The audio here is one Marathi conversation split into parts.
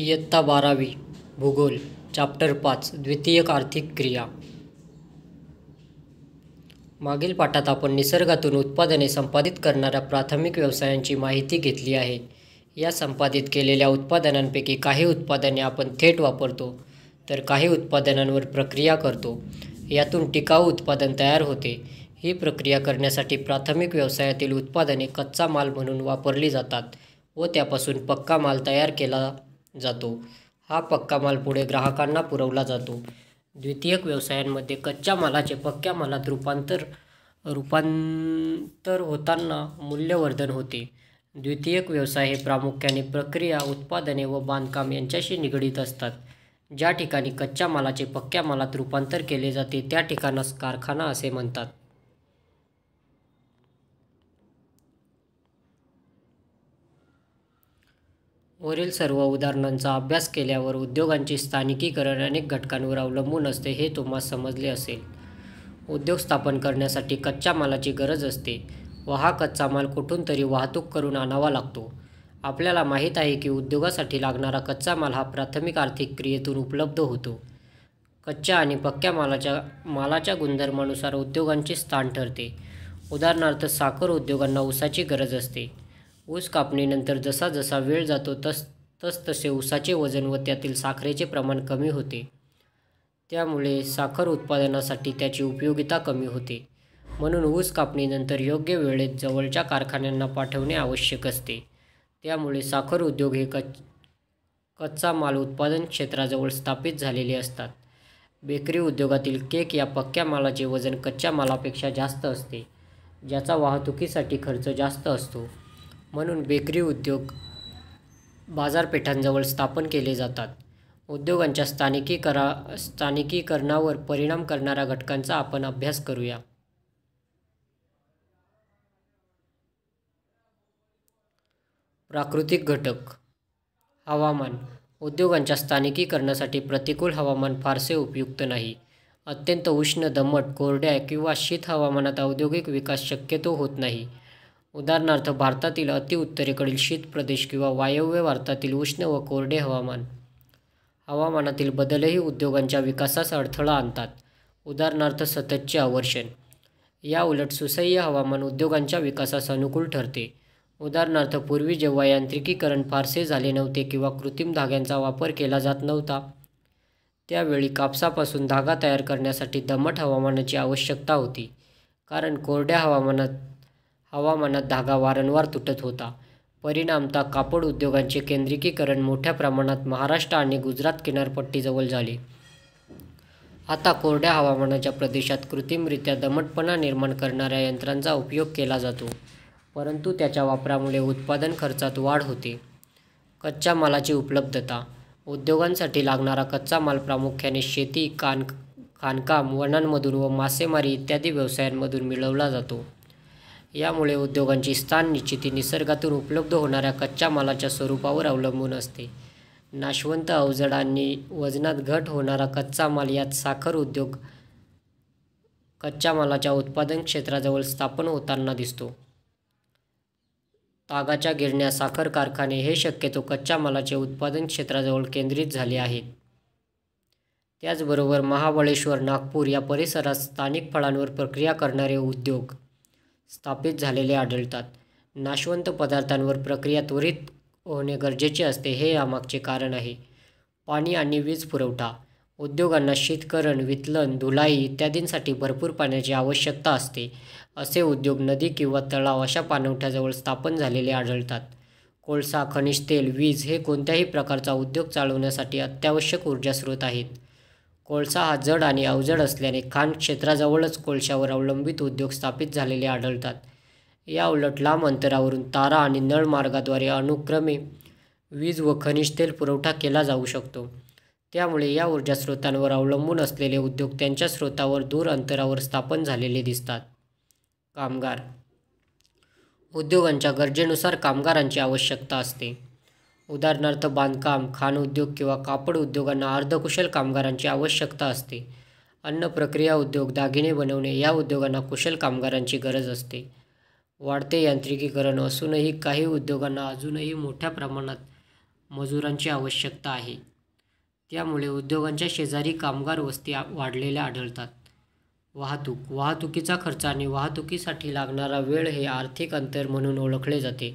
इयत्ता बारावी भूगोल चॅप्टर पाच द्वितीयक आर्थिक क्रिया मागील पाठात आपण निसर्गातून उत्पादने संपादित करणाऱ्या प्राथमिक व्यवसायांची माहिती घेतली आहे या संपादित केलेल्या उत्पादनांपैकी काही उत्पादने आपण थेट वापरतो तर काही उत्पादनांवर प्रक्रिया करतो यातून टिकाऊ उत्पादन तयार होते ही प्रक्रिया करण्यासाठी प्राथमिक व्यवसायातील उत्पादने कच्चा माल म्हणून वापरली जातात व त्यापासून पक्का माल तयार केला जातो हा पक्का माल पुढे ग्राहकांना पुरवला जातो द्वितीयक व्यवसायांमध्ये कच्च्या मालाचे पक्क्या मालात रूपांतर रूपांतर होताना मूल्यवर्धन होते द्वितीयक व्यवसाय हे प्रामुख्याने प्रक्रिया उत्पादने व बांधकाम यांच्याशी निगडीत असतात ज्या ठिकाणी कच्च्या मालाचे पक्क्या मालात रूपांतर केले जाते त्या ठिकाणास कारखाना असे म्हणतात वरील सर्व उदाहरणांचा अभ्यास केल्यावर उद्योगांचे स्थानिकीकरण अनेक घटकांवर अवलंबून असते हे तुम्हाला समजले असेल उद्योग स्थापन करण्यासाठी कच्च्या मालाची गरज असते व हा कच्चा माल कुठून तरी वाहतूक करून आणावा लागतो आपल्याला माहीत आहे की उद्योगासाठी लागणारा कच्चा माल हा प्राथमिक आर्थिक क्रियेतून उपलब्ध होतो कच्च्या आणि पक्क्या मालाच्या मालाच्या गुणधर्मानुसार उद्योगांचे स्थान ठरते उदाहरणार्थ साखर उद्योगांना ऊसाची गरज असते ऊस कापणीनंतर जसा जसा वेळ जातो तस तसतसे ऊसाचे वजन व त्यातील साखरेचे प्रमाण कमी होते त्यामुळे साखर उत्पादनासाठी त्याची उपयोगिता कमी होते म्हणून ऊस कापणीनंतर योग्य वेळेत जवळच्या कारखान्यांना पाठवणे आवश्यक असते त्यामुळे साखर उद्योग हे कच कच्चा माल उत्पादन क्षेत्राजवळ स्थापित झालेले असतात बेकरी उद्योगातील केक या पक्क्या मालाचे वजन कच्च्या मालापेक्षा जास्त असते ज्याचा वाहतुकीसाठी खर्च जास्त असतो म्हणून बेकरी उद्योग बाजारपेठांजवळ स्थापन केले जातात उद्योगांच्या स्थानिकीकरा स्थानिकीकरणावर परिणाम करणाऱ्या घटकांचा आपण अभ्यास करूया प्राकृतिक घटक हवामान उद्योगांच्या स्थानिकीकरणासाठी प्रतिकूल हवामान फारसे उपयुक्त नाही अत्यंत उष्ण दमट कोरड्या किंवा शीत हवामानात औद्योगिक विकास शक्यतो होत नाही उदाहरणार्थ भारतातील अतिउत्तरेकडील शीत प्रदेश किंवा वायव्य भारतातील उष्ण व कोरडे हवामान हवामानातील बदलही उद्योगांच्या विकासास अडथळा आणतात उदाहरणार्थ सततचे आवर्षण या उलट सुसह्य हवामान उद्योगांच्या विकासास अनुकूल ठरते उदाहरणार्थ पूर्वी जेव्हा यांत्रिकीकरण फारसे झाले नव्हते किंवा कृत्रिम धाग्यांचा वापर केला जात नव्हता त्यावेळी कापसापासून धागा तयार करण्यासाठी दमट हवामानाची आवश्यकता होती कारण कोरड्या हवामानात हवामानात धागा वारंवार तुटत होता परिणामता कापड उद्योगांचे केंद्रिकीकरण मोठ्या प्रमाणात महाराष्ट्र आणि गुजरात किनारपट्टीजवळ झाले आता कोरड्या हवामानाच्या प्रदेशात कृत्रिमरित्या दमटपणा निर्माण करणाऱ्या यंत्रांचा उपयोग केला जातो परंतु त्याच्या वापरामुळे उत्पादन खर्चात वाढ होते कच्च्या मालाची उपलब्धता उद्योगांसाठी लागणारा कच्चा माल प्रामुख्याने शेती कान खाणकाम वनांमधून व मासेमारी इत्यादी व्यवसायांमधून मिळवला जातो यामुळे उद्योगांची स्थान निश्चिती निसर्गातून उपलब्ध होणाऱ्या कच्च्या मालाच्या स्वरूपावर अवलंबून असते नाशवंत अवजड आणि वजनात घट होणारा कच्चा माल यात साखर उद्योग कच्च्या मालाच्या उत्पादन क्षेत्राजवळ स्थापन होताना दिसतो तागाच्या गिरण्या साखर कारखाने हे शक्यतो कच्च्या मालाचे उत्पादन क्षेत्राजवळ केंद्रित झाले आहेत त्याचबरोबर महाबळेश्वर नागपूर या परिसरात स्थानिक फळांवर प्रक्रिया करणारे उद्योग स्थापित झालेले आढळतात नाशवंत पदार्थांवर प्रक्रिया त्वरित होणे गरजेचे असते हे यामागचे कारण आहे पाणी आणि वीज पुरवठा उद्योगांना शीतकरण वितलन धुलाई इत्यादींसाठी भरपूर पाण्याची आवश्यकता असते असे उद्योग नदी किंवा तलाव अशा पाणवठ्याजवळ स्थापन झालेले आढळतात कोळसा खनिज तेल वीज हे कोणत्याही प्रकारचा उद्योग चालवण्यासाठी अत्यावश्यक ऊर्जा स्रोत आहेत कोळसा हा जड आणि अवजड असल्याने खाण क्षेत्राजवळच कोळशावर अवलंबित उद्योग स्थापित झालेले आढळतात या उलट लांब अंतरावरून तारा आणि नळमार्गाद्वारे अनुक्रमे वीज व खनिज तेल पुरवठा केला जाऊ शकतो त्यामुळे या ऊर्जा स्रोतांवर अवलंबून असलेले उद्योग त्यांच्या स्रोतावर दूर अंतरावर स्थापन झालेले दिसतात कामगार उद्योगांच्या गरजेनुसार कामगारांची आवश्यकता असते उदाहरणार्थ बांधकाम खाण उद्योग किंवा कापड उद्योगांना अर्धकुशल कामगारांची आवश्यकता असते अन्न प्रक्रिया उद्योग दागिने बनवणे या उद्योगांना कुशल कामगारांची गरज असते वाढते यांत्रिकीकरण असूनही काही उद्योगांना अजूनही मोठ्या प्रमाणात मजुरांची आवश्यकता आहे त्यामुळे उद्योगांच्या शेजारी कामगार वस्ती वाढलेल्या आढळतात वाहतूक वाहतुकीचा खर्च आणि वाहतुकीसाठी लागणारा वेळ हे आर्थिक अंतर म्हणून ओळखले जाते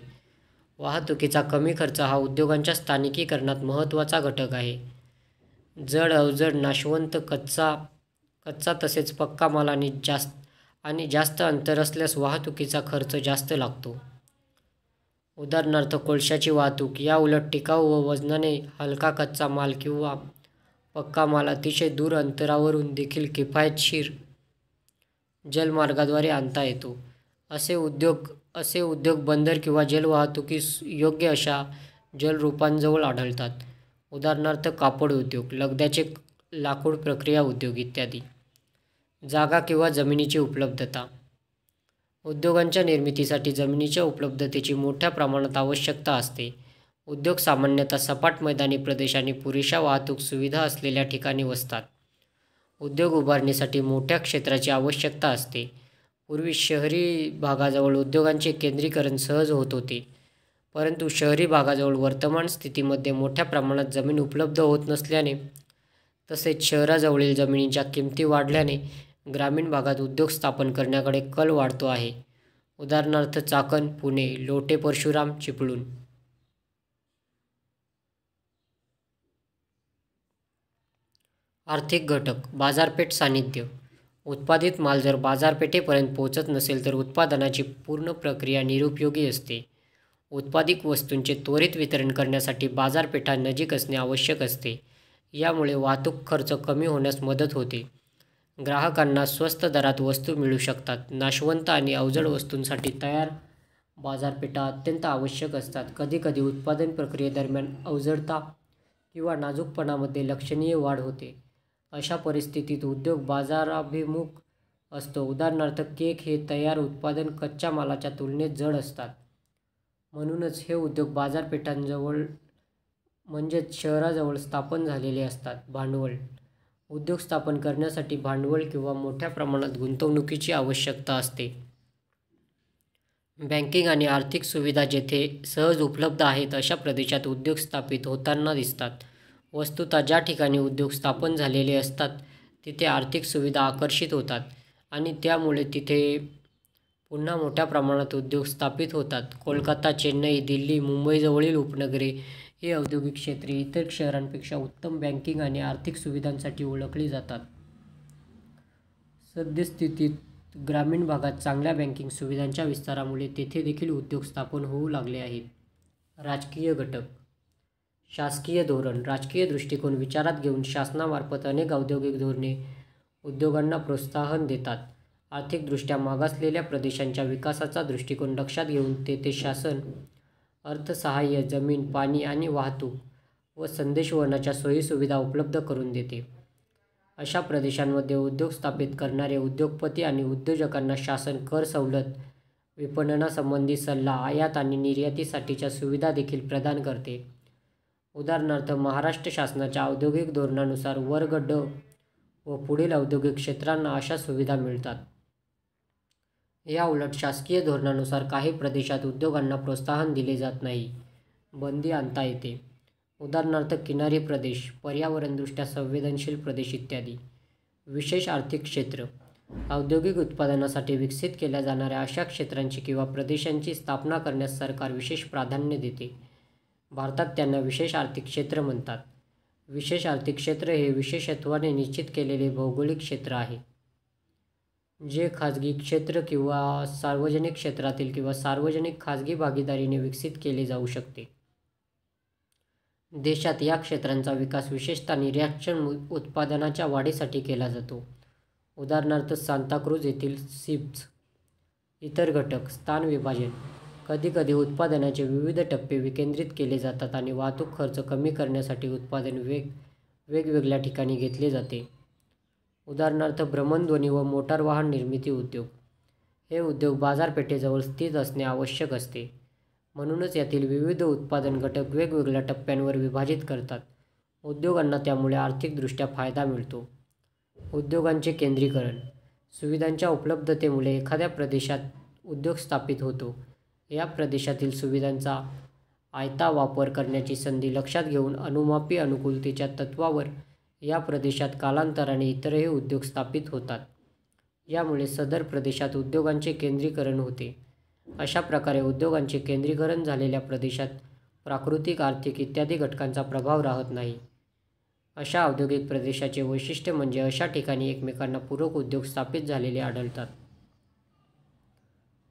वाहतुकीचा कमी खर्च हा उद्योगांच्या स्थानिकीकरणात महत्त्वाचा घटक आहे जड अवजड नाशवंत कच्चा कच्चा तसेच पक्का माल आणि जास्त आणि जास्त अंतर असल्यास वाहतुकीचा खर्च जास्त लागतो उदाहरणार्थ कोळशाची वाहतूक या उलट टिकाऊ व वजनाने हलका कच्चा माल किंवा पक्का माल अतिशय दूर अंतरावरून देखील किफायतशीर जलमार्गाद्वारे आणता येतो असे उद्योग असे उद्योग बंदर किंवा जलवाहतुकीस योग्य अशा जलरूपांजवळ आढळतात उदाहरणार्थ कापड उद्योग लगद्याचे लाकूड प्रक्रिया उद्योग इत्यादी जागा किंवा जमिनीची उपलब्धता उद्योगांच्या निर्मितीसाठी जमिनीच्या उपलब्धतेची मोठ्या प्रमाणात आवश्यकता असते उद्योग सामान्यतः सपाट मैदानी प्रदेश आणि पुरेशा वाहतूक सुविधा असलेल्या ठिकाणी वसतात उद्योग उभारणीसाठी मोठ्या क्षेत्राची आवश्यकता असते पूर्वी शहरी भागाजवळ उद्योगांचे केंद्रीकरण सहज होत होते परंतु शहरी भागाजवळ वर्तमान स्थितीमध्ये मोठ्या प्रमाणात जमीन उपलब्ध होत नसल्याने तसेच शहराजवळील जमिनीच्या किमती वाढल्याने ग्रामीण भागात उद्योग स्थापन करण्याकडे कल वाढतो आहे उदाहरणार्थ चाकण पुणे लोटे परशुराम चिपळूण आर्थिक घटक बाजारपेठ सानिध्य उत्पादित माल जर बाजारपेठेपर्यंत पोहोचत नसेल तर उत्पादनाची पूर्ण प्रक्रिया निरुपयोगी असते उत्पादित वस्तूंचे त्वरित वितरण करण्यासाठी बाजारपेठा नजीक असणे आवश्यक असते यामुळे वाहतूक खर्च कमी होण्यास मदत होते ग्राहकांना स्वस्त दरात वस्तू मिळू शकतात नाशवंत आणि अवजड वस्तूंसाठी तयार बाजारपेठा अत्यंत आवश्यक असतात कधीकधी उत्पादन प्रक्रियेदरम्यान अवजडता किंवा नाजूकपणामध्ये लक्षणीय वाढ होते अशा परिस्थितीत उद्योग बाजाराभिमुख असतो उदाहरणार्थ केक हे तयार उत्पादन कच्च्या मालाच्या तुलनेत जड असतात म्हणूनच हे उद्योग बाजारपेठांजवळ म्हणजेच शहराजवळ स्थापन झालेले असतात भांडवल उद्योग स्थापन करण्यासाठी भांडवल किंवा मोठ्या प्रमाणात गुंतवणुकीची आवश्यकता असते बँकिंग आणि आर्थिक सुविधा जेथे सहज उपलब्ध आहेत अशा प्रदेशात उद्योग स्थापित होताना दिसतात वस्तुतः ज्या ठिकाणी उद्योग स्थापन झालेले असतात तिथे आर्थिक सुविधा आकर्षित होतात आणि त्यामुळे तिथे पुन्हा मोठ्या प्रमाणात उद्योग स्थापित होतात कोलकाता चेन्नई दिल्ली मुंबईजवळील उपनगरे हे औद्योगिक क्षेत्रे इतर शहरांपेक्षा उत्तम बँकिंग आणि आर्थिक सुविधांसाठी ओळखली जातात सद्यस्थितीत ग्रामीण भागात चांगल्या बँकिंग सुविधांच्या विस्तारामुळे तेथे देखील उद्योग स्थापन होऊ लागले आहेत राजकीय घटक शासकीय धोरण राजकीय दृष्टिकोन विचारात घेऊन शासनामार्फत अनेक औद्योगिक धोरणे उद्योगांना प्रोत्साहन देतात आर्थिकदृष्ट्या मागासलेल्या प्रदेशांच्या विकासाचा दृष्टिकोन लक्षात घेऊन तेथे शासन अर्थसहाय्य जमीन पाणी आणि वाहतूक व संदेशवहनाच्या सोयीसुविधा उपलब्ध करून देते अशा प्रदेशांमध्ये उद्योग स्थापित करणारे उद्योगपती आणि उद्योजकांना शासन कर सवलत विपणनासंबंधी सल्ला आयात आणि निर्यातीसाठीच्या सुविधा देखील प्रदान करते उदाहरणार्थ महाराष्ट्र शासनाच्या औद्योगिक धोरणानुसार वर्ग ड व पुढील औद्योगिक क्षेत्रांना अशा सुविधा मिळतात या उलट शासकीय धोरणानुसार काही प्रदेशात उद्योगांना प्रोत्साहन दिले जात नाही बंदी आणता येते उदाहरणार्थ किनारी प्रदेश पर्यावरणदृष्ट्या संवेदनशील प्रदेश इत्यादी विशेष आर्थिक क्षेत्र औद्योगिक उत्पादनासाठी विकसित केल्या जाणाऱ्या अशा क्षेत्रांची किंवा प्रदेशांची स्थापना करण्यास सरकार विशेष प्राधान्य देते भारतात त्यांना विशेष आर्थिक क्षेत्र म्हणतात विशेष आर्थिक क्षेत्र हे विशेषत्वाने निश्चित केलेले भौगोलिक क्षेत्र आहे जे खाजगी क्षेत्र किंवा सार्वजनिक क्षेत्रातील किंवा सार्वजनिक खाजगी भागीदारीने विकसित केले जाऊ शकते देशात या क्षेत्रांचा विकास विशेषतः निर्याक्षण उत्पादनाच्या वाढीसाठी केला जातो उदाहरणार्थ सांताक्रूज येथील सिप्स इतर घटक स्थान विभाजन कधीकधी उत्पादनाचे विविध टप्पे विकेंद्रित केले जातात आणि वाहतूक खर्च कमी करण्यासाठी उत्पादन वेग वेगवेगळ्या ठिकाणी घेतले जाते उदाहरणार्थ भ्रमणध्वनी व मोटार वाहन निर्मिती उद्योग हे उद्योग बाजारपेठेजवळ स्थित असणे आवश्यक असते म्हणूनच यातील विविध उत्पादन घटक वेगवेगळ्या टप्प्यांवर विभाजित करतात उद्योगांना त्यामुळे आर्थिकदृष्ट्या फायदा मिळतो उद्योगांचे केंद्रीकरण सुविधांच्या उपलब्धतेमुळे एखाद्या प्रदेशात उद्योग स्थापित होतो या प्रदेशातील सुविधांचा आयता वापर करण्याची संधी लक्षात घेऊन अनुमापी अनुकूलतेच्या तत्वावर या प्रदेशात कालांतराने इतरही उद्योग स्थापित होतात यामुळे सदर प्रदेशात उद्योगांचे केंद्रीकरण होते अशा प्रकारे उद्योगांचे केंद्रीकरण झालेल्या प्रदेशात प्राकृतिक आर्थिक इत्यादी घटकांचा प्रभाव राहत नाही अशा औद्योगिक प्रदेशाचे वैशिष्ट्य म्हणजे अशा ठिकाणी एकमेकांना पूरक उद्योग स्थापित झालेले आढळतात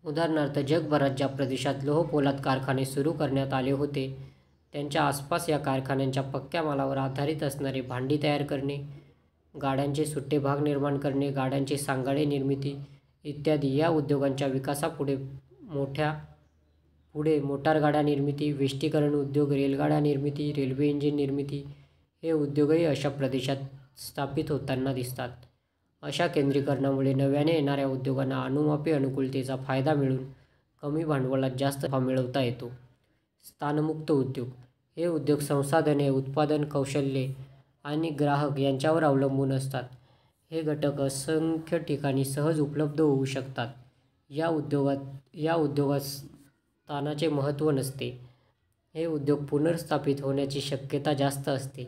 उदाहरणार्थ जगभरात ज्या प्रदेशात लोह पोलाद कारखाने सुरू करण्यात आले होते त्यांच्या आसपास या कारखान्यांच्या पक्क्या मालावर आधारित असणारे भांडी तयार करणे गाड्यांचे सुट्टे भाग निर्माण करणे गाड्यांचे सांगाडे निर्मिती इत्यादी या उद्योगांच्या विकासापुढे मोठ्या पुढे मोटार गाड्या निर्मिती वेष्टीकरण उद्योग रेलगाड्या निर्मिती रेल्वे इंजिन निर्मिती हे उद्योगही अशा प्रदेशात स्थापित होताना दिसतात अशा केंद्रीकरणामुळे नव्याने येणाऱ्या उद्योगांना अनुमापी अनुकूलतेचा फायदा मिळून कमी भांडवलात जास्त नफा मिळवता येतो स्थानमुक्त उद्योग हे उद्योग संसाधने उत्पादन कौशल्ये आणि ग्राहक यांच्यावर अवलंबून असतात हे घटक असंख्य ठिकाणी सहज उपलब्ध होऊ शकतात या उद्योगात या उद्योगात स्थानाचे महत्त्व नसते हे उद्योग पुनर्स्थापित होण्याची शक्यता जास्त असते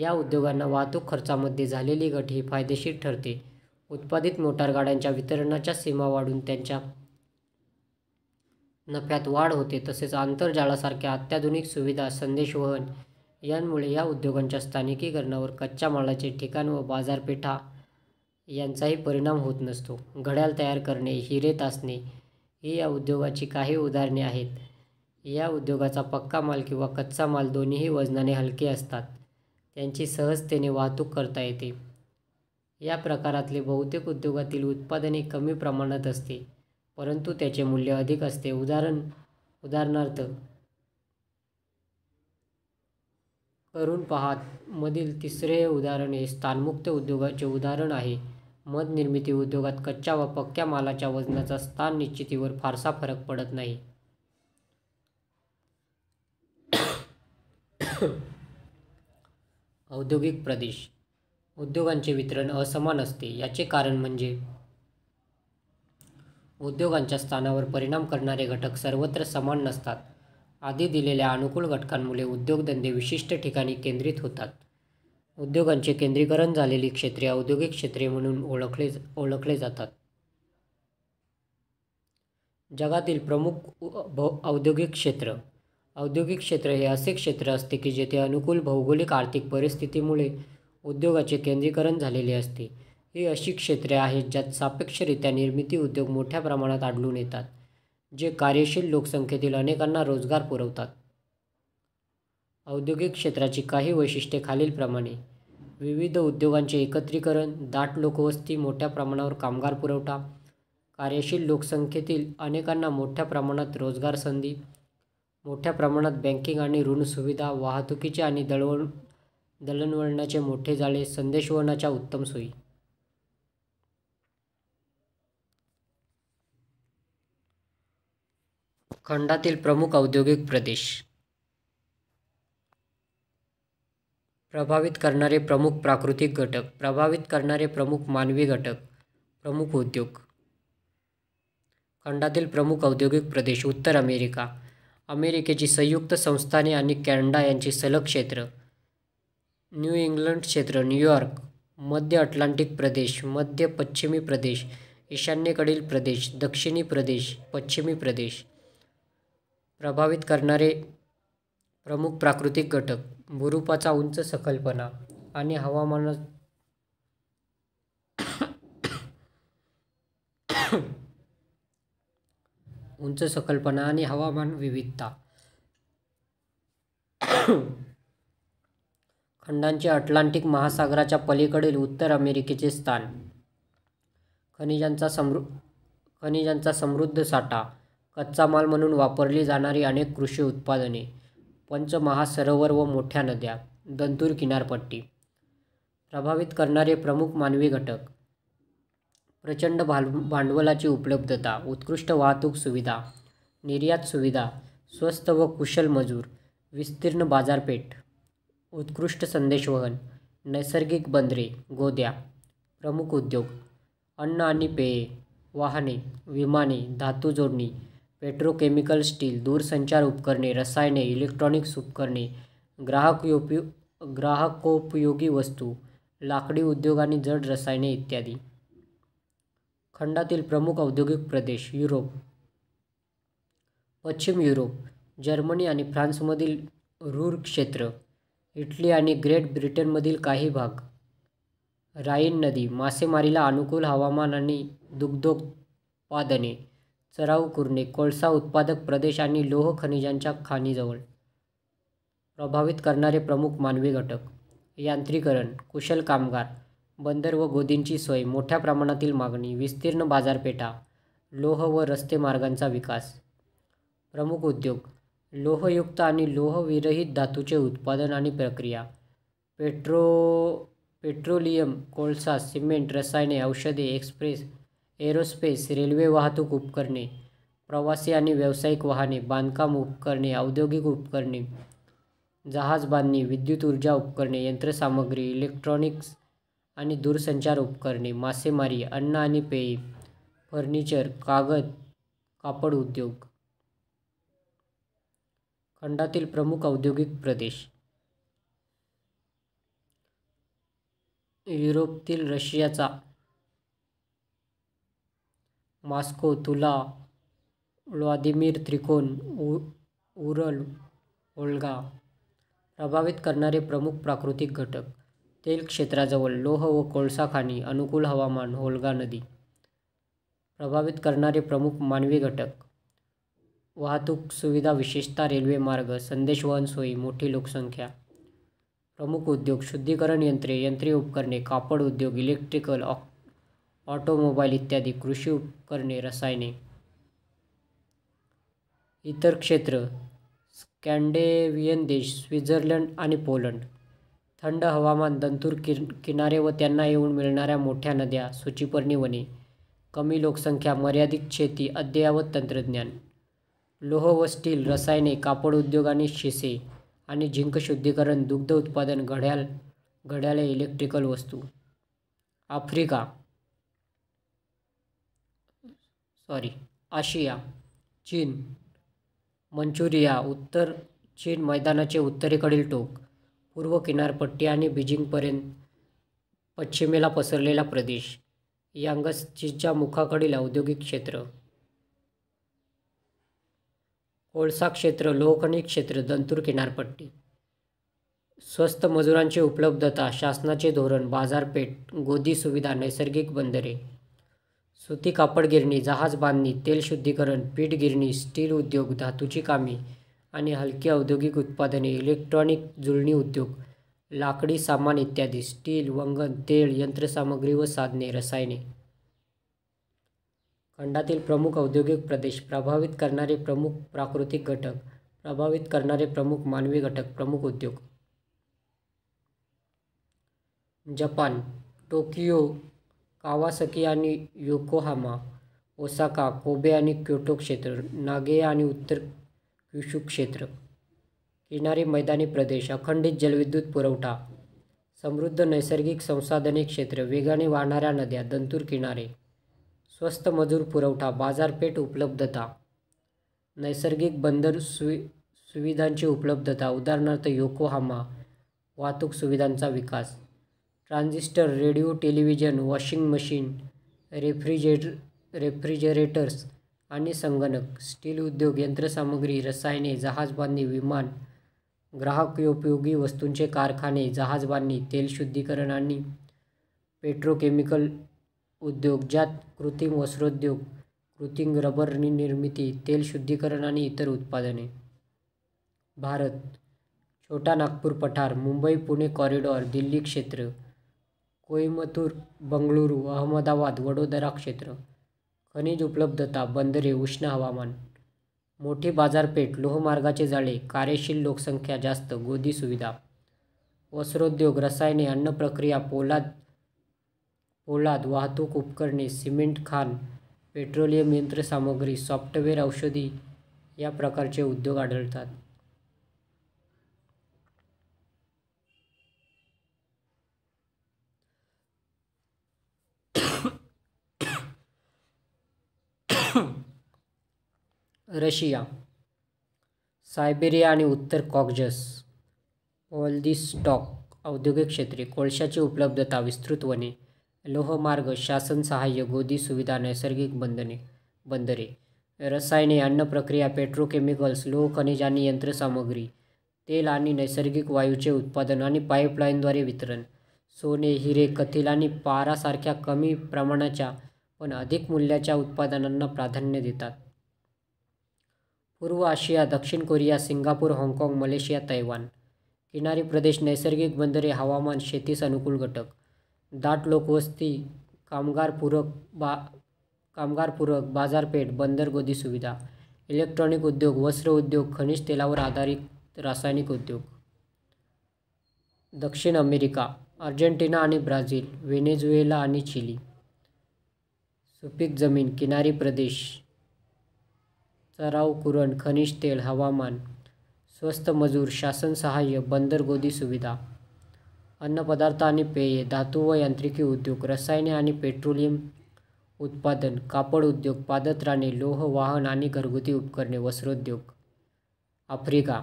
या उद्योगांना वाहतूक खर्चामध्ये झालेली घट ही फायदेशीर ठरते उत्पादित मोटारगाड्यांच्या वितरणाच्या सीमा वाढून त्यांच्या नफ्यात वाढ होते तसेच आंतरजाळासारख्या अत्याधुनिक सुविधा संदेशवहन यांमुळे या उद्योगांच्या स्थानिकीकरणावर कच्च्या मालाचे ठिकाण व बाजारपेठा यांचाही परिणाम होत नसतो घड्याळ तयार करणे हिरे तासणे ही या उद्योगाची काही उदाहरणे आहेत या उद्योगाचा पक्का माल किंवा कच्चा माल दोन्हीही वजनाने हलके असतात त्यांची सहजतेने वाहतूक करता येते या प्रकारातले बहुतेक उद्योगातील उत्पादने कमी प्रमाणात असते परंतु त्याचे मूल्य अधिक असते उदाहरण उदाहरणार्थ करून पाहात मधील तिसरे उदाहरण हे स्थानमुक्त उद्योगाचे उदाहरण आहे मध निर्मिती उद्योगात कच्च्या व पक्क्या मालाच्या वजनाचा स्थान निश्चितीवर फारसा फरक पडत नाही औद्योगिक प्रदेश उद्योगांचे वितरण असमान असते याचे कारण म्हणजे उद्योगांच्या स्थानावर परिणाम करणारे घटक सर्वत्र समान नसतात आधी दिलेल्या अनुकूल घटकांमुळे उद्योगधंदे विशिष्ट ठिकाणी केंद्रित होतात उद्योगांचे केंद्रीकरण झालेली क्षेत्रे औद्योगिक क्षेत्रे म्हणून ओळखले ओळखले जातात जगातील प्रमुख औद्योगिक क्षेत्र औद्योगिक क्षेत्र हे असे क्षेत्र असते की जेथे अनुकूल भौगोलिक आर्थिक परिस्थितीमुळे उद्योगाचे केंद्रीकरण झालेले असते ही अशी क्षेत्रे आहेत ज्यात सापेक्षरित्या निर्मिती उद्योग मोठ्या प्रमाणात आढळून येतात जे कार्यशील लोकसंख्येतील अनेकांना रोजगार पुरवतात औद्योगिक क्षेत्राची काही वैशिष्ट्ये खालीलप्रमाणे विविध उद्योगांचे एकत्रीकरण दाट लोकवस्ती मोठ्या प्रमाणावर कामगार पुरवठा कार्यशील लोकसंख्येतील अनेकांना मोठ्या प्रमाणात रोजगार संधी मोठ्या प्रमाणात बँकिंग आणि ऋण सुविधा, वाहतुकीचे आणि दळवण दळणवळणाचे मोठे जाळे, संदेशवहनाच्या उत्तम सोयी खंडातील प्रमुख औद्योगिक प्रदेश प्रभावित करणारे प्रमुख प्राकृतिक घटक प्रभावित करणारे प्रमुख मानवी घटक प्रमुख उद्योग खंडातील प्रमुख औद्योगिक प्रदेश उत्तर अमेरिका अमेरिकेची संयुक्त संस्थाने आणि कॅनडा यांची सलग क्षेत्र न्यू इंग्लंड क्षेत्र न्यूयॉर्क मध्य अटलांटिक प्रदेश मध्य पश्चिमी प्रदेश ईशान्येकडील प्रदेश दक्षिणी प्रदेश पश्चिमी प्रदेश प्रभावित करणारे प्रमुख प्राकृतिक घटक भूरूपाचा उंच सकल्पना आणि हवामाना उंच सकल्पना आणि हवामान विविधता खंडांचे अटलांटिक महासागराच्या पलीकडील उत्तर अमेरिकेचे स्थान खनिजांचा समृ खनिजांचा समृद्ध साठा कच्चा माल म्हणून वापरली जाणारी अनेक कृषी उत्पादने पंचमहासरोवर व मोठ्या नद्या दंतूर किनारपट्टी प्रभावित करणारे प्रमुख मानवी घटक प्रचंड भाल भांडवलाची उपलब्धता उत्कृष्ट वाहतूक सुविधा निर्यात सुविधा स्वस्त व कुशल मजूर विस्तीर्ण बाजारपेठ उत्कृष्ट संदेशवहन नैसर्गिक बंदरे गोद्या प्रमुख उद्योग अन्न आणि पेये वाहने विमाने धातू जोडणी पेट्रोकेमिकल स्टील दूरसंचार उपकरणे रसायने इलेक्ट्रॉनिक्स उपकरणे ग्राहक ग्राहकोपयोगी वस्तू लाकडी उद्योग आणि जड रसायने इत्यादी खंडातील प्रमुख औद्योगिक प्रदेश युरोप पश्चिम युरोप जर्मनी आणि फ्रान्समधील रूर क्षेत्र इटली आणि ग्रेट ब्रिटनमधील काही भाग राईन नदी मासेमारीला अनुकूल हवामान आणि दुग्धोत्पादने चराव कुरणे कोळसा उत्पादक प्रदेश आणि लोह खनिजांच्या खाणीजवळ प्रभावित करणारे प्रमुख मानवी घटक यांत्रिकरण कुशल कामगार बंदर व गोदींची सोय मोठ्या प्रमाणातील मागणी विस्तीर्ण बाजारपेठा लोह व रस्ते मार्गांचा विकास प्रमुख उद्योग लोहयुक्त आणि लोहविरहित धातूचे उत्पादन आणि प्रक्रिया पेट्रो पेट्रोलियम कोळसा सिमेंट रसायने औषधे एक्सप्रेस एरोस्पेस रेल्वे वाहतूक उपकरणे प्रवासी आणि व्यावसायिक वाहने बांधकाम उपकरणे औद्योगिक उपकरणे जहाज बांधणी विद्युत ऊर्जा उपकरणे यंत्रसामग्री इलेक्ट्रॉनिक्स आणि दूरसंचार उपकरणे मासेमारी अन्न आणि पेय फर्निचर कागद कापड उद्योग खंडातील प्रमुख औद्योगिक प्रदेश युरोपतील रशियाचा मास्को तुला व्लादिमीर त्रिकोण उ उरल ओल्गा प्रभावित करणारे प्रमुख प्राकृतिक घटक तेल क्षेत्राजवळ लोह व कोळसा खाणी अनुकूल हवामान होलगा नदी प्रभावित करणारे प्रमुख मानवी घटक वाहतूक सुविधा विशेषतः रेल्वे मार्ग संदेशवहन सोयी मोठी लोकसंख्या प्रमुख उद्योग शुद्धीकरण यंत्रे यंत्रीय उपकरणे कापड उद्योग इलेक्ट्रिकल ऑ ऑटोमोबाईल इत्यादी कृषी उपकरणे रसायने इतर क्षेत्र स्कॅन्डेवियन देश स्वित्झर्लंड आणि पोलंड थंड हवामान दंतूर कि किनारे व त्यांना येऊन मिळणाऱ्या मोठ्या नद्या सूचीपर्णी वने कमी लोकसंख्या मर्यादित शेती अद्ययावत तंत्रज्ञान लोह व स्टील रसायने कापड उद्योग आणि शिसे आणि झिंक शुद्धीकरण दुग्ध उत्पादन घड्याल घड्याळे इलेक्ट्रिकल वस्तू आफ्रिका सॉरी आशिया चीन मंचुरिया उत्तर चीन मैदानाचे उत्तरेकडील टोक पूर्व किनारपट्टी आणि बीजिंगपर्यंत पश्चिमेला पसरलेला प्रदेश यांगस्चीच्या मुखाकडील औद्योगिक क्षेत्र कोळसा क्षेत्र लोहखनिज क्षेत्र दंतूर किनारपट्टी स्वस्त मजुरांची उपलब्धता शासनाचे धोरण बाजारपेठ गोदी सुविधा नैसर्गिक बंदरे सुती कापड गिरणी जहाज बांधणी तेल शुद्धीकरण पीठ गिरणी स्टील उद्योग धातूची कामे आणि हलकी औद्योगिक उत्पादने इलेक्ट्रॉनिक जुळणी उद्योग लाकडी सामान इत्यादी स्टील वंगण तेल यंत्रसामग्री व साधने रसायने खंडातील प्रमुख औद्योगिक प्रदेश प्रभावित करणारे प्रमुख प्राकृतिक घटक प्रभावित करणारे प्रमुख मानवी घटक प्रमुख उद्योग जपान टोकियो कावासकी आणि योकोहामा ओसाका कोबे आणि क्योटो क्षेत्र नागे आणि उत्तर क्षेत्र किनारी मैदानी प्रदेश अखंडित जलविद्युत पुरवठा समृद्ध नैसर्गिक संसाधने क्षेत्र वेगाने वाहणाऱ्या नद्या दंतूर किनारे स्वस्त मजूर पुरवठा बाजारपेठ उपलब्धता नैसर्गिक बंदर सुवि सुविधांची उपलब्धता उदाहरणार्थ योकोहामा वाहतूक सुविधांचा विकास transistor radio television washing machine रेफ्रिजेट रेफ्रिजरेटर्स आणि संगणक स्टील उद्योग यंत्रसामग्री रसायने जहाज बांधणी विमान उपयोगी वस्तूंचे कारखाने जहाजबांधणी तेल शुद्धीकरण आणि पेट्रोकेमिकल उद्योग ज्यात कृत्रिम वस्त्रोद्योग कृत्रिम रबर निर्मिती तेल शुद्धीकरण आणि इतर उत्पादने भारत छोटा नागपूर पठार मुंबई पुणे कॉरिडॉर दिल्ली क्षेत्र कोईमतूर बंगळुरू अहमदाबाद वडोदरा क्षेत्र खनिज उपलब्धता बंदरे उष्ण हवामान मोठी बाजारपेठ लोहमार्गाचे जाळे कार्यशील लोकसंख्या जास्त गोदी सुविधा वस्त्रोद्योग रसायने अन्न प्रक्रिया पोलाद पोलाद वाहतूक उपकरणे सिमेंट खान, पेट्रोलियम यंत्रसामग्री सॉफ्टवेअर औषधी या प्रकारचे उद्योग आढळतात रशिया सायबेरिया आणि उत्तर कॉकजस ऑल दी स्टॉक औद्योगिक क्षेत्रे कोळशाची उपलब्धता विस्तृत वने लोहमार्ग शासन सहाय्य गोदी सुविधा नैसर्गिक बंधने बंदरे रसायने अन्नप्रक्रिया पेट्रोकेमिकल्स लोह खनिज आणि यंत्रसामग्री तेल आणि नैसर्गिक वायूचे उत्पादन आणि पाईपलाईनद्वारे वितरण सोने हिरे कथिल आणि पारासारख्या कमी प्रमाणाच्या पण अधिक मूल्याच्या उत्पादनांना प्राधान्य देतात पूर्व आशिया दक्षिण कोरिया सिंगापूर हाँगकाँग मलेशिया तैवान किनारी प्रदेश नैसर्गिक बंदरे हवामान शेतीस अनुकूल घटक दाट लोकवस्ती कामगारपूरक बा कामगारपूरक बाजारपेठ बंदर गोदी सुविधा इलेक्ट्रॉनिक उद्योग वस्त्र उद्योग खनिज तेलावर आधारित रासायनिक उद्योग दक्षिण अमेरिका अर्जेंटिना आणि ब्राझील व्हेनेझुएला आणि चिली सुपीक जमीन किनारी प्रदेश चराव कुरण खनिज तेल हवामान स्वस्त मजूर शासन सहाय्य बंदर गोदी सुविधा अन्नपदार्थ आणि पेये धातू व यांत्रिकी उद्योग रसायने आणि पेट्रोलियम उत्पादन कापड उद्योग पादत्राणे लोह वाहन आणि घरगुती उपकरणे वस्त्रोद्योग आफ्रिका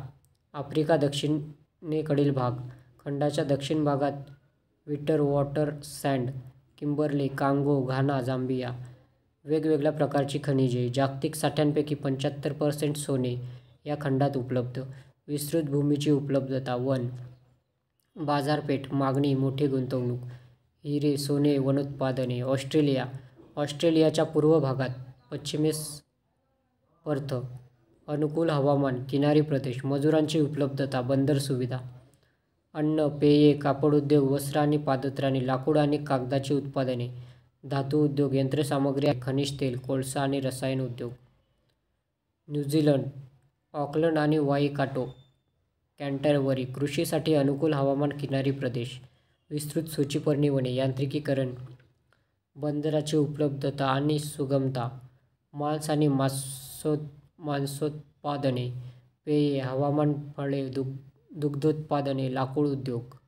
आफ्रिका दक्षिणेकडील भाग खंडाच्या दक्षिण भागात Witwatersrand Kimberley Congo Ghana Zambia वेगवेगळ्या प्रकारची खनिजे जागतिक साठ्यांपैकी पंच्याहत्तर पर्सेंट सोने या खंडात उपलब्ध विस्तृत भूमीची उपलब्धता वन बाजारपेठ मागणी मोठी गुंतवणूक हिरे सोने वनोत्पादने ऑस्ट्रेलिया ऑस्ट्रेलियाच्या पूर्व भागात पश्चिमेस अर्थ अनुकूल हवामान किनारी प्रदेश मजुरांची उपलब्धता बंदर सुविधा अन्न पेये कापड उद्योग वस्त्र आणि पादत्राणी लाकूड आणि कागदाची उत्पादने धातू उद्योग यंत्रसामग्री खनिज तेल कोळसा आणि रसायन उद्योग न्यूझीलंड ऑकलंड आणि वाईकाटो कॅन्टरवरी कृषीसाठी अनुकूल हवामान किनारी प्रदेश विस्तृत सूचीपर्णिवणे यांत्रिकीकरण बंदराची उपलब्धता आणि सुगमता मांस आणि मासो मांसोत्पादने पेये हवामान फळे दुग्धोत्पादने लाकूड उद्योग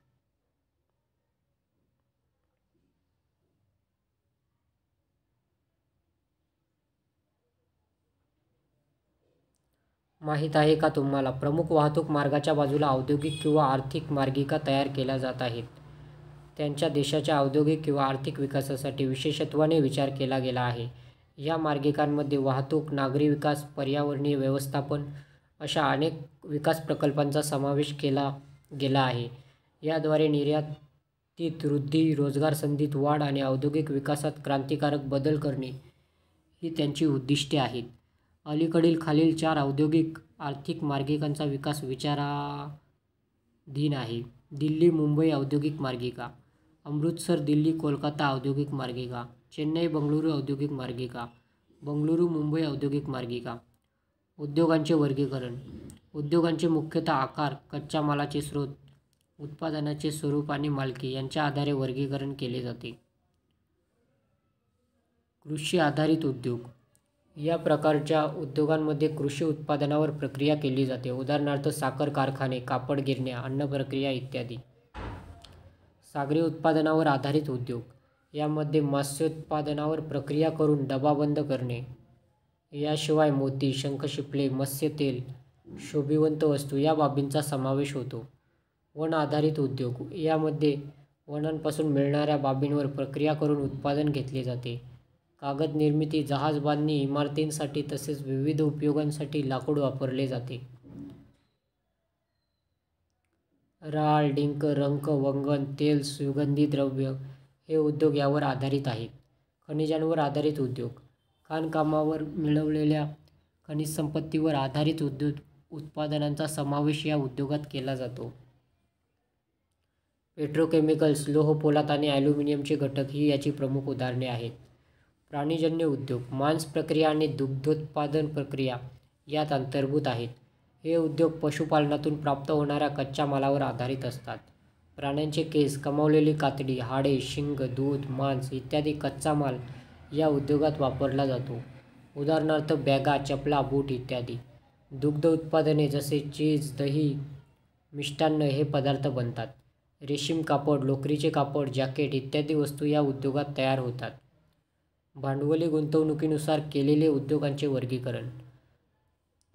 माहीत आहे का तुम्हाला प्रमुख वाहतूक मार्गाच्या बाजूला औद्योगिक किंवा आर्थिक मार्गिका तयार केल्या जात आहेत त्यांच्या देशाच्या औद्योगिक किंवा आर्थिक विकासासाठी विशेषत्वाने विचार केला गेला आहे या मार्गिकांमध्ये वाहतूक नागरी विकास पर्यावरणीय व्यवस्थापन अशा अनेक विकास प्रकल्पांचा समावेश केला गेला आहे याद्वारे निर्यातीत वृद्धी रोजगार संधीत वाढ आणि औद्योगिक विकासात क्रांतिकारक बदल करणे ही त्यांची उद्दिष्टे आहेत अलीकडील खालील चार औद्योगिक आर्थिक मार्गिकांचा विकास विचाराधीन आहे दिल्ली मुंबई औद्योगिक मार्गिका अमृतसर दिल्ली कोलकाता औद्योगिक मार्गिका चेन्नई बंगळुरू औद्योगिक मार्गिका बंगळुरू मुंबई औद्योगिक मार्गिका उद्योगांचे वर्गीकरण उद्योगांचे मुख्यतः आकार कच्च्या मालाचे स्रोत उत्पादनाचे स्वरूप आणि मालकी यांच्या आधारे वर्गीकरण केले जाते कृषी आधारित उद्योग या प्रकारच्या उद्योगांमध्ये कृषी उत्पादनावर प्रक्रिया केली जाते उदाहरणार्थ साखर कारखाने कापड गिरण्या अन्न प्रक्रिया इत्यादी सागरी उत्पादनावर आधारित उद्योग यामध्ये मत्स्योत्पादनावर प्रक्रिया करून डबाबंद करणे याशिवाय मोती शंखशिपले मत्स्य तेल शोभिवंत वस्तू या बाबींचा समावेश होतो वन आधारित उद्योग यामध्ये वनांपासून मिळणाऱ्या बाबींवर प्रक्रिया करून उत्पादन घेतले जाते कागद निर्मिती जहाज बांधणी इमारतींसाठी तसेच विविध उपयोगांसाठी लाकूड वापरले जाते राळ डिंक रंक वंगण तेल सुगंधी द्रव्य हे उद्योग यावर आधारित आहेत खनिजांवर आधारित उद्योग खाणकामावर मिळवलेल्या खनिज संपत्तीवर आधारित उद्योग उत्पादनांचा समावेश या उद्योगात केला जातो पेट्रोकेमिकल्स लोह पोलाद आणि ॲल्युमिनियमचे घटक ही याची प्रमुख उदाहरणे आहेत प्राणीजन्य उद्योग मांस प्रक्रिया आणि दुग्धोत्पादन प्रक्रिया यात अंतर्भूत आहेत हे उद्योग पशुपालनातून प्राप्त होणाऱ्या कच्च्या मालावर आधारित असतात प्राण्यांचे केस कमावलेली कातडी हाडे शिंग दूध मांस इत्यादी कच्चा माल या उद्योगात वापरला जातो उदाहरणार्थ बॅगा चपला बूट इत्यादी दुग्ध उत्पादने जसे चीज दही मिष्टान्न हे पदार्थ बनतात रेशीम कापड लोकरीचे कापड जॅकेट इत्यादी वस्तू या उद्योगात तयार होतात भांडवली गुंतवणुकीनुसार केलेले उद्योगांचे वर्गीकरण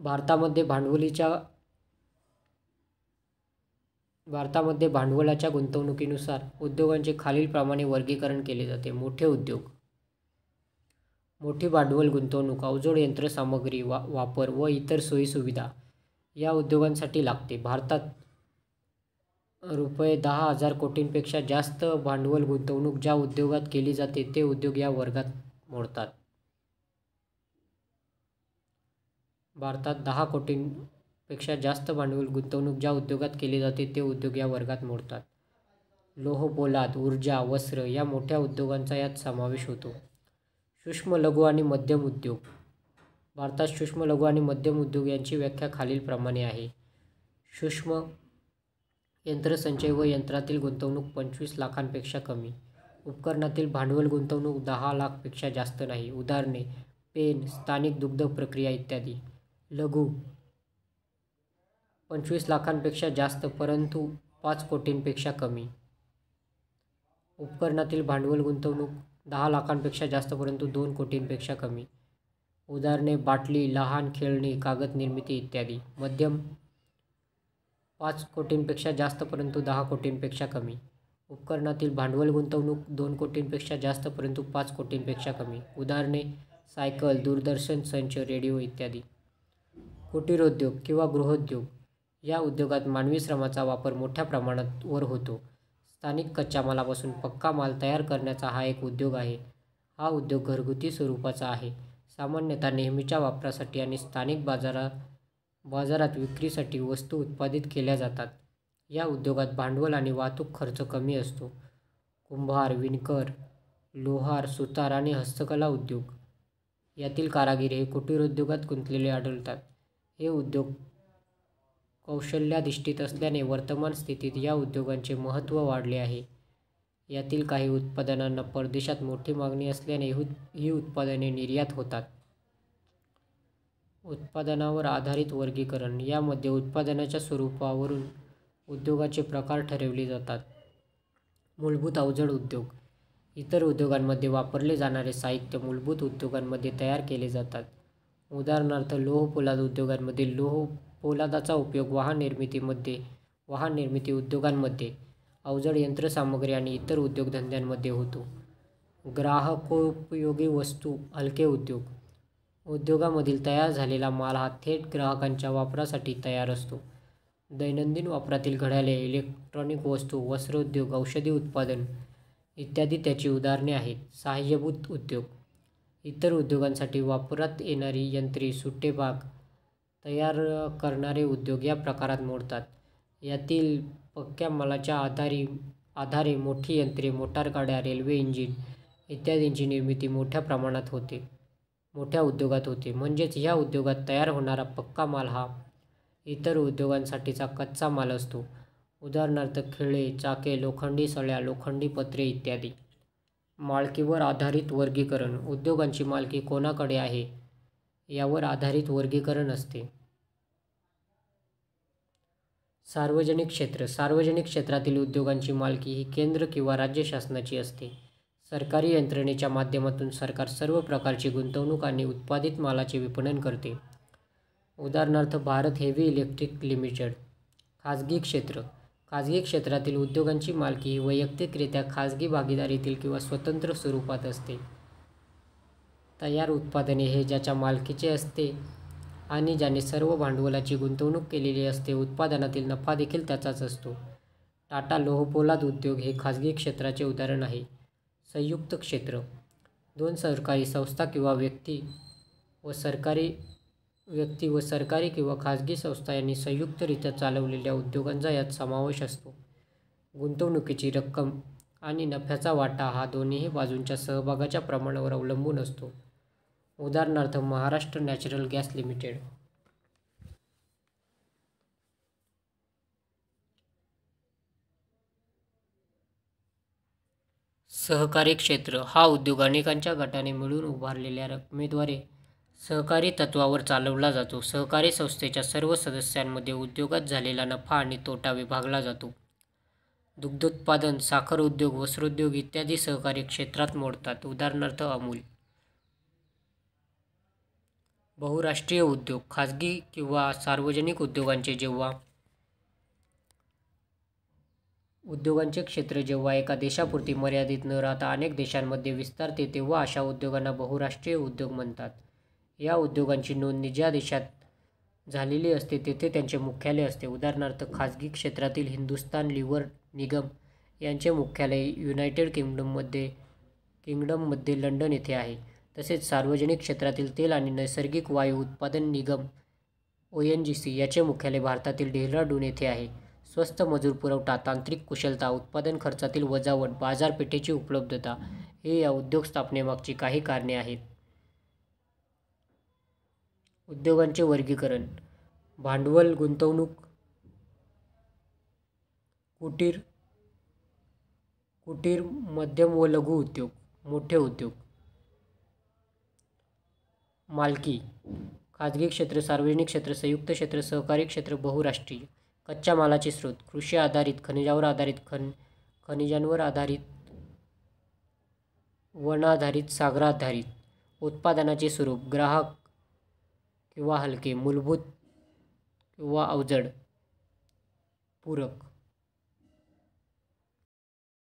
भारतामध्ये भांडवलीच्या भारतामध्ये भांडवलाच्या गुंतवणुकीनुसार उद्योगांचे खालीलप्रमाणे वर्गीकरण केले जाते मोठे उद्योग मोठी भांडवल गुंतवणूक अवजोड यंत्रसामग्री वा वापर व इतर सोयीसुविधा या उद्योगांसाठी लागते भारतात रुपये दहा हजार कोटींपेक्षा जास्त भांडवल गुंतवणूक ज्या उद्योगात केली जाते ते उद्योग या वर्गात मोडतात भारतात दहा कोटींपेक्षा जास्त भांडवल गुंतवणूक ज्या उद्योगात केली जाते ते उद्योग या वर्गात मोडतात लोह पोलाद ऊर्जा वस्त्र या मोठ्या उद्योगांचा यात समावेश होतो सूक्ष्म लघु आणि मध्यम उद्योग भारतात सूक्ष्म लघु आणि मध्यम उद्योग यांची व्याख्या खालीलप्रमाणे आहे सूक्ष्म यंत्रसंचय व यंत्रातील गुंतवणूक पंचवीस लाखांपेक्षा कमी उपकरणातील भांडवल गुंतवणूक दहा लाखपेक्षा जास्त नाही उदाहरणे पेन स्थानिक दुग्ध प्रक्रिया इत्यादी लघु पंचवीस लाखांपेक्षा जास्त परंतु पाच कोटींपेक्षा कमी उपकरणातील भांडवल गुंतवणूक दहा लाखांपेक्षा जास्त परंतु दोन कोटींपेक्षा कमी उदाहरणे बाटली लहान खेळणी कागद निर्मिती इत्यादी मध्यम पाच कोटींपेक्षा जास्त परंतु दहा कोटींपेक्षा कमी उपकरणातील भांडवल गुंतवणूक दोन कोटींपेक्षा जास्त परंतु पाच कोटींपेक्षा कमी उदाहरणे सायकल दूरदर्शन संच रेडिओ इत्यादी कुटीरोद्योग किंवा गृहोद्योग या उद्योगात मानवी श्रमाचा वापर मोठ्या प्रमाणात वर होतो स्थानिक कच्च्या मालापासून पक्का माल तयार करण्याचा हा एक उद्योग आहे हा उद्योग घरगुती स्वरूपाचा आहे सामान्यतः नेहमीच्या वापरासाठी आणि स्थानिक बाजारा बाजारात विक्रीसाठी वस्तू उत्पादित केल्या जातात या उद्योगात भांडवल आणि वाहतूक खर्च कमी असतो कुंभार विणकर लोहार सुतार आणि हस्तकला उद्योग यातील कारागीर हे कुटीर उद्योगात गुंतलेले आढळतात हे उद्योग कौशल्याधिष्ठित असल्याने वर्तमान स्थितीत या उद्योगांचे महत्त्व वाढले आहे यातील काही उत्पादनांना परदेशात मोठी मागणी असल्याने ही उत्पादने निर्यात होतात उत्पादनावर आधारित वर्गीकरण यामध्ये उत्पादनाच्या स्वरूपावरून उद्योगाचे प्रकार ठरवले जातात मूलभूत अवजड उद्योग इतर उद्योगांमध्ये वापरले जाणारे साहित्य मूलभूत उद्योगांमध्ये तयार केले जातात उदाहरणार्थ लोह पोलाद उद्योगांमध्ये लोह पोलादाचा उपयोग वाहन निर्मितीमध्ये वाहन निर्मिती उद्योगांमध्ये अवजड यंत्रसामग्री आणि इतर उद्योगधंद्यांमध्ये होतो ग्राहकोपयोगी वस्तू हलके उद्योग उद्योगामधील तयार झालेला माल हा थेट ग्राहकांच्या वापरासाठी तयार असतो दैनंदिन वापरातील घड्याळे इलेक्ट्रॉनिक वस्तू वस्त्रोद्योग औषधी उत्पादन इत्यादी त्याची उदाहरणे आहेत सहाय्यभूत उद्योग इतर उद्योगांसाठी वापरात येणारी यंत्रे सुट्टे भाग तयार करणारे उद्योग या प्रकारात मोडतात यातील पक्क्या मालाच्या आधारी आधारे मोठी यंत्रे मोटारगाड्या रेल्वे इंजिन इत्यादींची निर्मिती मोठ्या प्रमाणात होते मोठ्या उद्योगात होते म्हणजेच ह्या उद्योगात तयार होणारा पक्का माल हा इतर उद्योगांसाठीचा कच्चा माल असतो उदाहरणार्थ खिळे चाके लोखंडी सळ्या लोखंडी पत्रे इत्यादी मालकीवर आधारित वर्गीकरण उद्योगांची मालकी कोणाकडे आहे यावर आधारित वर्गीकरण असते सार्वजनिक क्षेत्र सार्वजनिक क्षेत्रातील उद्योगांची मालकी ही केंद्र किंवा राज्य शासनाची असते सरकारी यंत्रणेच्या माध्यमातून सरकार सर्व प्रकारची गुंतवणूक आणि उत्पादित मालाचे विपणन करते उदाहरणार्थ भारत हेवी इलेक्ट्रिक लिमिटेड खाजगी क्षेत्र खाजगी क्षेत्रातील उद्योगांची मालकी ही वैयक्तिकरित्या खाजगी भागीदारीतील किंवा स्वतंत्र स्वरूपात असते तयार उत्पादने हे ज्याच्या मालकीचे असते आणि ज्याने सर्व भांडवलाची गुंतवणूक केलेली असते उत्पादनातील नफा देखील त्याचाच असतो टाटा लोहपोलाद उद्योग हे खाजगी क्षेत्राचे उदाहरण आहे संयुक्त क्षेत्र दोन सरकारी संस्था किंवा व्यक्ती व सरकारी व्यक्ती व सरकारी किंवा खाजगी संस्था यांनी संयुक्तरित्या चालवलेल्या उद्योगांचा यात समावेश असतो गुंतवणुकीची रक्कम आणि नफ्याचा वाटा हा दोन्ही बाजूंच्या सहभागाच्या प्रमाणावर अवलंबून असतो उदाहरणार्थ महाराष्ट्र नॅचरल गॅस लिमिटेड सहकारी क्षेत्र हा उद्योग अनेकांच्या गटाने मिळून उभारलेल्या रकमेद्वारे सहकारी तत्वावर चालवला जातो सहकारी संस्थेच्या सर्व सदस्यांमध्ये उद्योगात झालेला नफा आणि तोटा विभागला जातो दुग्धोत्पादन साखर उद्योग वस्त्रोद्योग इत्यादी सहकारी क्षेत्रात मोडतात उदाहरणार्थ अमूल बहुराष्ट्रीय उद्योग खाजगी किंवा सार्वजनिक उद्योगांचे जेव्हा उद्योगांचे क्षेत्र जेव्हा एका देशापुरती मर्यादित न राहता अनेक देशांमध्ये विस्तारते तेव्हा अशा उद्योगांना बहुराष्ट्रीय उद्योग म्हणतात या उद्योगांची नोंदणी ज्या देशात झालेली असते तेथे त्यांचे मुख्यालय असते उदाहरणार्थ खाजगी क्षेत्रातील हिंदुस्तान लिव्हर निगम यांचे मुख्यालय युनायटेड किंगडममध्ये किंगडममध्ये लंडन येथे आहे तसेच सार्वजनिक क्षेत्रातील तेल आणि नैसर्गिक वायू उत्पादन निगम ओ एन जी सी याचे मुख्यालय भारतातील डेहराडून येथे आहे स्वस्त मजूर पुरवठा तांत्रिक कुशलता उत्पादन खर्चातील वजावट बाजारपेठेची उपलब्धता हे या उद्योग स्थापनेमागची काही कारणे आहेत उद्योगांचे वर्गीकरण भांडवल गुंतवणूक कुटीर कुटीर मध्यम व लघु उद्योग मोठे उद्योग मालकी खाजगी क्षेत्र सार्वजनिक क्षेत्र संयुक्त क्षेत्र सहकारी क्षेत्र बहुराष्ट्रीय कच्च्या मालाचे स्रोत कृषी आधारित खनिजावर आधारित खन खनिजांवर आधारित वनाधारित सागराधारित उत्पादनाचे स्वरूप ग्राहक किंवा हलके मूलभूत किंवा अवजड पूरक